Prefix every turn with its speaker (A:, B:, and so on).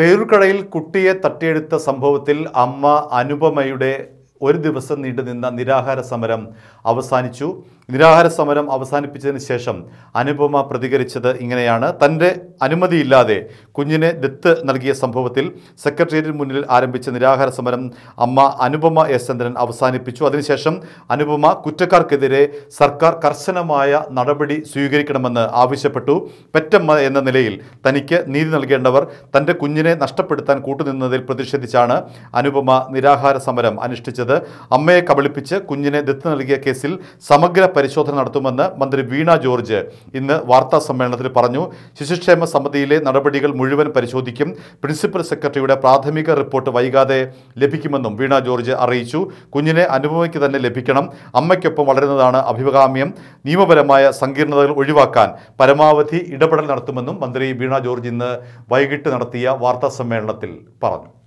A: പേരുക്കടയിൽ കുട്ടിയെ തട്ടിയെടുത്ത സംഭവത്തിൽ അമ്മ അനുപമയുടെ ഒരു ദിവസം നീണ്ടുനിന്ന നിരാഹാര സമരം അവസാനിച്ചു നിരാഹാര സമരം അവസാനിപ്പിച്ചതിന് ശേഷം അനുപമ പ്രതികരിച്ചത് ഇങ്ങനെയാണ് തൻ്റെ അനുമതിയില്ലാതെ കുഞ്ഞിനെ ദത്ത് നൽകിയ സംഭവത്തിൽ സെക്രട്ടേറിയറ്റിന് മുന്നിൽ ആരംഭിച്ച നിരാഹാര സമരം അമ്മ അനുപമ എസ് ചന്ദ്രൻ അവസാനിപ്പിച്ചു അതിനുശേഷം അനുപമ കുറ്റക്കാർക്കെതിരെ സർക്കാർ കർശനമായ നടപടി സ്വീകരിക്കണമെന്ന് ആവശ്യപ്പെട്ടു പെറ്റമ്മ എന്ന നിലയിൽ തനിക്ക് നീതി നൽകേണ്ടവർ തൻ്റെ കുഞ്ഞിനെ നഷ്ടപ്പെടുത്താൻ കൂട്ടുനിന്നതിൽ പ്രതിഷേധിച്ചാണ് അനുപമ നിരാഹാര സമരം അനുഷ്ഠിച്ചത് ചെയ്തത് അമ്മയെ കബളിപ്പിച്ച് കുഞ്ഞിനെ ദത്ത് നൽകിയ കേസിൽ സമഗ്ര പരിശോധന നടത്തുമെന്ന് മന്ത്രി വീണ ജോർജ് ഇന്ന് വാർത്താ സമ്മേളനത്തിൽ പറഞ്ഞു ശിശുക്ഷേമ സമിതിയിലെ നടപടികൾ മുഴുവൻ പരിശോധിക്കും പ്രിൻസിപ്പൽ സെക്രട്ടറിയുടെ പ്രാഥമിക റിപ്പോർട്ട് വൈകാതെ ലഭിക്കുമെന്നും വീണ ജോർജ് അറിയിച്ചു കുഞ്ഞിനെ അനുഭവയ്ക്ക് തന്നെ ലഭിക്കണം അമ്മയ്ക്കൊപ്പം വളരുന്നതാണ് അഭികാമ്യം നിയമപരമായ സങ്കീർണതകൾ ഒഴിവാക്കാൻ പരമാവധി ഇടപെടൽ നടത്തുമെന്നും മന്ത്രി വീണ ജോർജ് ഇന്ന് വൈകിട്ട് നടത്തിയ
B: വാർത്താ സമ്മേളനത്തിൽ പറഞ്ഞു